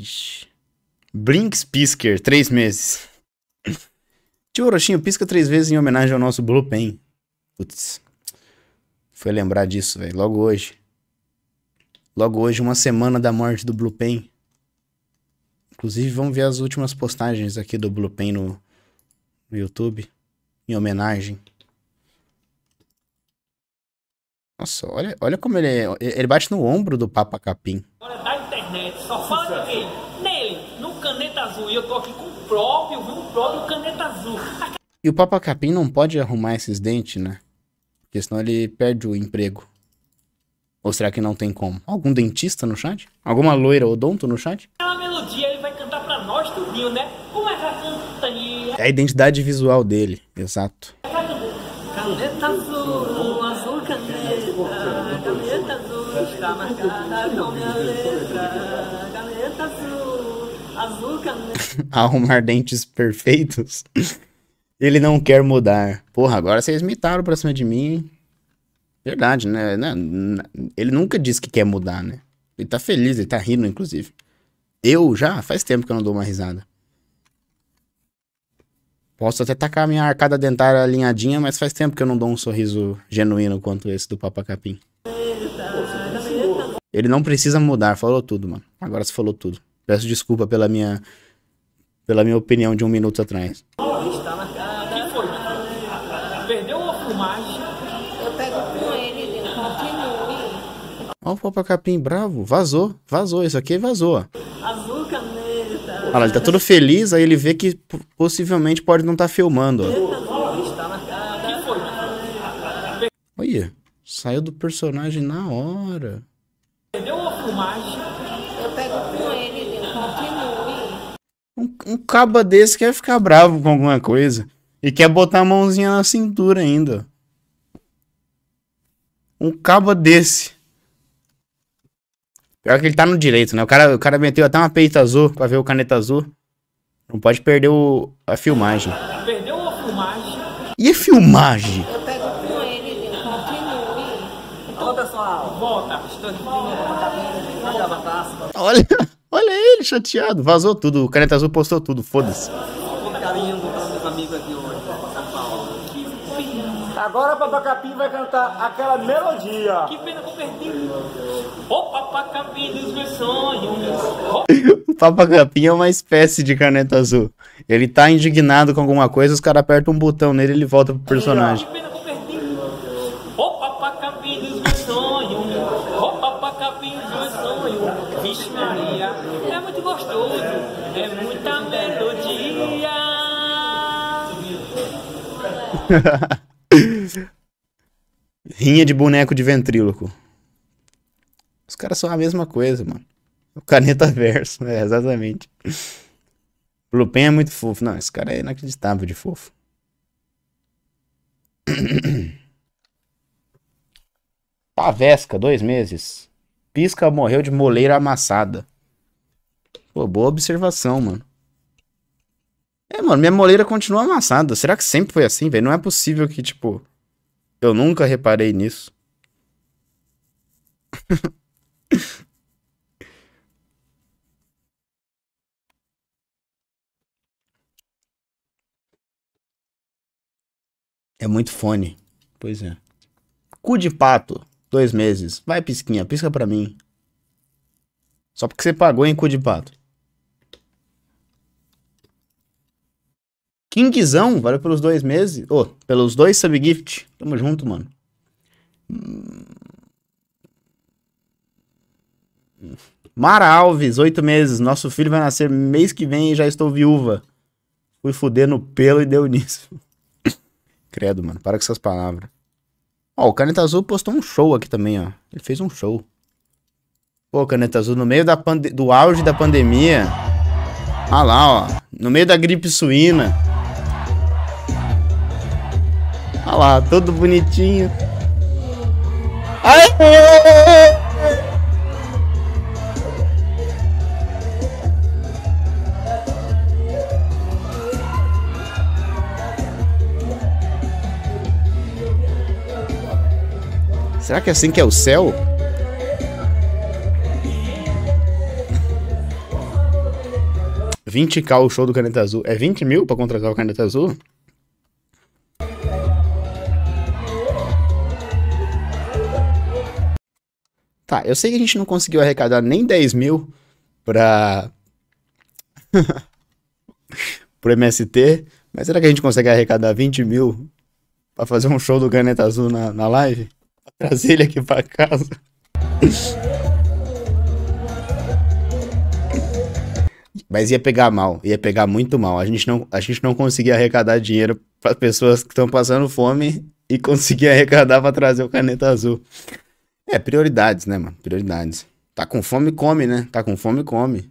Ixi. Pisker, três meses. Tio Orochinho, pisca três vezes em homenagem ao nosso Blue Pen. Putz. Foi lembrar disso, velho. Logo hoje. Logo hoje, uma semana da morte do Blue Pen. Inclusive, vamos ver as últimas postagens aqui do Blue Pen no, no YouTube. Em homenagem. Nossa, olha, olha como ele é. Ele bate no ombro do Papa Capim. Olha, tá só fala de quem? Nele, no Caneta Azul. E eu tô aqui com o próprio, viu? O próprio Caneta Azul. E o Papa Capim não pode arrumar esses dentes, né? Porque senão ele perde o emprego. Ou será que não tem como? Algum dentista no chat? Alguma loira odonto no chat? Aquela é melodia ele vai cantar pra nós tudinho, né? Como é que é cantaria? É a identidade visual dele, exato. É caneta azul, azul caneta, caneta azul, está marcada com minha letra bazuca, né? Arrumar dentes perfeitos. Ele não quer mudar. Porra, agora vocês mitaram pra cima de mim, Verdade, né? Ele nunca disse que quer mudar, né? Ele tá feliz, ele tá rindo, inclusive. Eu já? Faz tempo que eu não dou uma risada. Posso até tacar minha arcada dentária alinhadinha, mas faz tempo que eu não dou um sorriso genuíno quanto esse do Papa Capim. Ele não precisa mudar, falou tudo, mano. Agora você falou tudo. Peço desculpa pela minha, pela minha opinião de um minuto atrás. Está na cara. foi? Perdeu Eu pego com ele, continue. Olha o Papa Capim bravo. Vazou, vazou. Isso aqui é vazou. Azul caneta. Olha lá, ele tá todo feliz, aí ele vê que possivelmente pode não estar tá filmando. Está na cara. foi? Olha, saiu do personagem na hora. Perdeu a fumagem. Um, um caba desse quer ficar bravo com alguma coisa. E quer botar a mãozinha na cintura ainda. Um caba desse. Pior que ele tá no direito, né? O cara, o cara meteu até uma peita azul pra ver o caneta azul. Não pode perder o, a filmagem. Perdeu a filmagem? E a filmagem? Olha. Olha ele chateado, vazou tudo. O Caneta Azul postou tudo, foda-se. Tá Agora o Papacapim vai cantar aquela melodia. Que pena convertido. Ô Papacapim dos meus sonhos. O Papacapim é uma espécie de caneta azul. Ele tá indignado com alguma coisa, os caras apertam um botão nele e ele volta pro personagem. Que pena tem sonho, vixe Maria, é muito gostoso, é muita melodia. Rinha de boneco de ventríloco. Os caras são a mesma coisa, mano. O caneta verso, é, exatamente. O Lupin é muito fofo. Não, esse cara é inacreditável de fofo. Pavesca, dois meses. Pisca morreu de moleira amassada. Pô, boa observação, mano. É, mano, minha moleira continua amassada. Será que sempre foi assim, velho? Não é possível que, tipo, eu nunca reparei nisso. é muito fone. Pois é. Cu de pato. Dois meses. Vai, pisquinha, pisca pra mim. Só porque você pagou em cu de pato. Kingzão, valeu pelos dois meses. Ô, oh, pelos dois subgift. Tamo junto, mano. Mara Alves, oito meses. Nosso filho vai nascer mês que vem e já estou viúva. Fui fuder no pelo e deu nisso. Credo, mano. Para com essas palavras. Ó, o Caneta Azul postou um show aqui também, ó. Ele fez um show. Pô, Caneta Azul, no meio da do auge da pandemia. Ah lá, ó. No meio da gripe suína. Ah lá, todo bonitinho. Ai! Será que é assim que é o céu? Vinte k o show do Caneta Azul. É 20 mil pra contratar o Caneta Azul? Tá, eu sei que a gente não conseguiu arrecadar nem 10 mil pra... pro MST, mas será que a gente consegue arrecadar 20 mil pra fazer um show do Caneta Azul na, na live? trazer ele aqui pra casa. Mas ia pegar mal, ia pegar muito mal. A gente não, a gente não conseguia arrecadar dinheiro para pessoas que estão passando fome e conseguir arrecadar para trazer o caneta azul. É, prioridades, né, mano? Prioridades. Tá com fome, come, né? Tá com fome, come.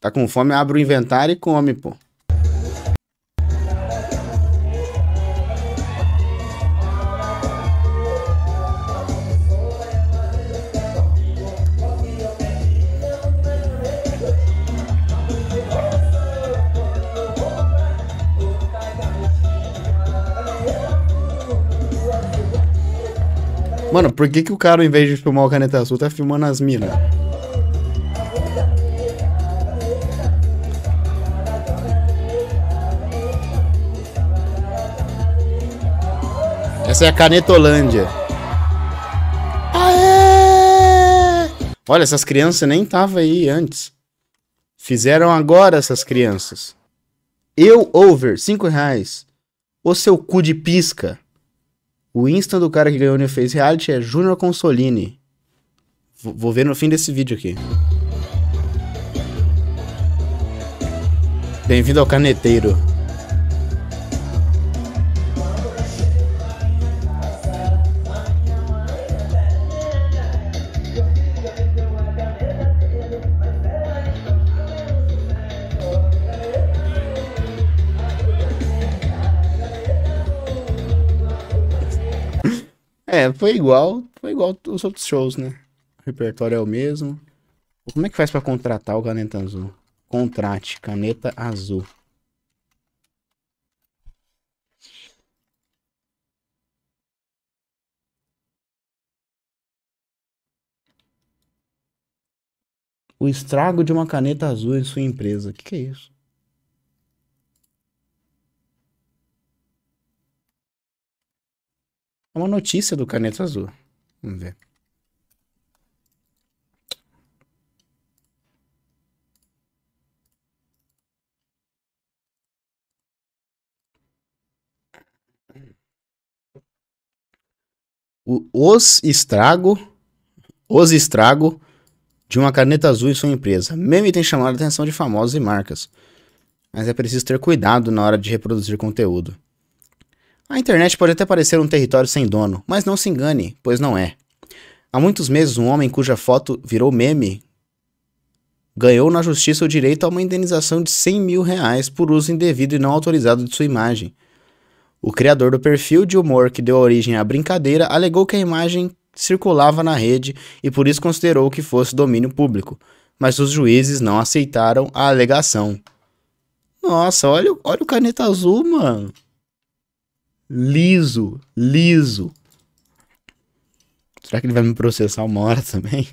Tá com fome, abre o inventário e come, pô. Mano, por que, que o cara, em vez de filmar o Caneta Azul, tá filmando as minas? Essa é a Canetolândia. Aê! Olha, essas crianças nem estavam aí antes. Fizeram agora essas crianças. Eu over, 5 reais. O seu cu de pisca. O Insta do cara que ganhou o New Face Reality é Junior Consolini. V vou ver no fim desse vídeo aqui. Bem-vindo ao Caneteiro. É, foi igual, foi igual os outros shows, né? O repertório é o mesmo. Como é que faz para contratar o caneta azul? Contrate caneta azul. O estrago de uma caneta azul em sua empresa. O que, que é isso? É uma notícia do Caneta Azul. Vamos ver. os estrago, os estrago de uma caneta azul em sua empresa. Meme tem chamado a atenção de famosos e marcas, mas é preciso ter cuidado na hora de reproduzir conteúdo. A internet pode até parecer um território sem dono, mas não se engane, pois não é. Há muitos meses, um homem cuja foto virou meme ganhou na justiça o direito a uma indenização de 100 mil reais por uso indevido e não autorizado de sua imagem. O criador do perfil de humor que deu origem à brincadeira alegou que a imagem circulava na rede e por isso considerou que fosse domínio público, mas os juízes não aceitaram a alegação. Nossa, olha, olha o caneta azul, mano liso, liso. Será que ele vai me processar uma hora também?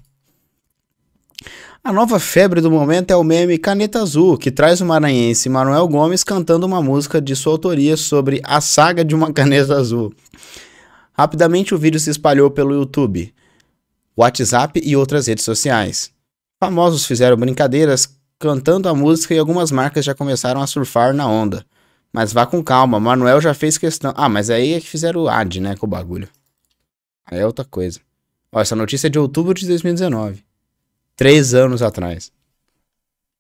A nova febre do momento é o meme Caneta Azul, que traz o maranhense Manuel Gomes cantando uma música de sua autoria sobre a saga de uma caneta azul. Rapidamente o vídeo se espalhou pelo YouTube, WhatsApp e outras redes sociais. Famosos fizeram brincadeiras cantando a música e algumas marcas já começaram a surfar na onda. Mas vá com calma, Manuel já fez questão. Ah, mas aí é que fizeram o ad, né, com o bagulho. Aí é outra coisa. Ó, essa notícia é de outubro de 2019. Três anos atrás.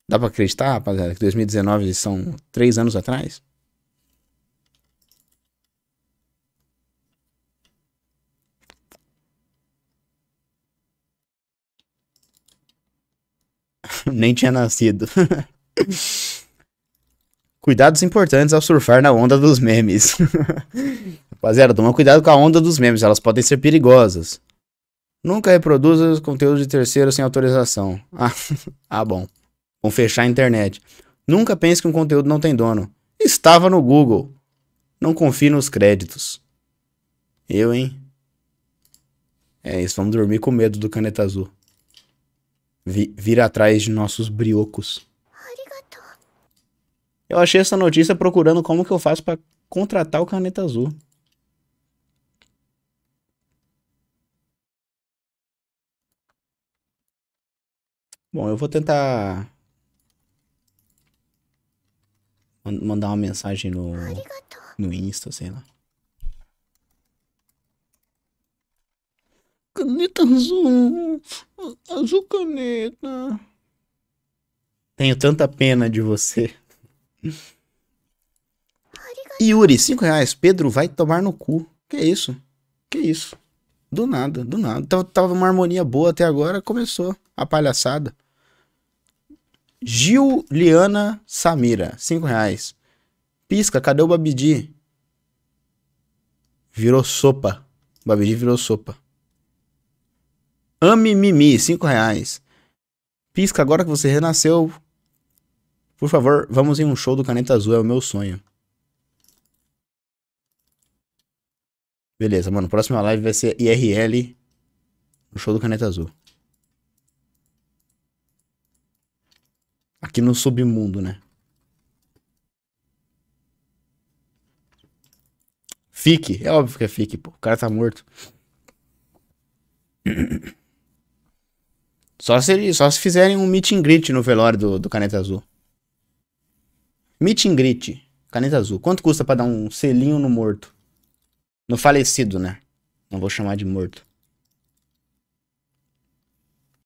Dá pra acreditar, rapaziada, que 2019 são três anos atrás? Nem tinha nascido. Cuidados importantes ao surfar na onda dos memes. Rapaziada, toma cuidado com a onda dos memes, elas podem ser perigosas. Nunca reproduza conteúdo de terceiro sem autorização. Ah, ah bom. Vamos fechar a internet. Nunca pense que um conteúdo não tem dono. Estava no Google. Não confie nos créditos. Eu, hein? É isso, vamos dormir com medo do caneta azul. Vi, atrás de nossos briocos. Eu achei essa notícia procurando como que eu faço para contratar o Caneta Azul. Bom, eu vou tentar mandar uma mensagem no no Insta, sei lá. Caneta azul, azul caneta. Tenho tanta pena de você. Yuri, 5 reais. Pedro, vai tomar no cu. Que isso? Que isso? Do nada, do nada. Então tava uma harmonia boa até agora, começou a palhaçada. Giliana Samira, 5 reais. Pisca, cadê o Babidi? Virou sopa. Babidi virou sopa. Ame Mimi, 5 reais. Pisca, agora que você renasceu, por favor, vamos em um show do Caneta Azul, é o meu sonho. Beleza, mano. Próxima live vai ser IRL no show do Caneta Azul. Aqui no submundo, né? Fique. É óbvio que é fique, pô. O cara tá morto. Só se, só se fizerem um meet and greet no velório do, do Caneta Azul. Meet and greet, caneta azul. Quanto custa para dar um selinho no morto? No falecido, né? Não vou chamar de morto.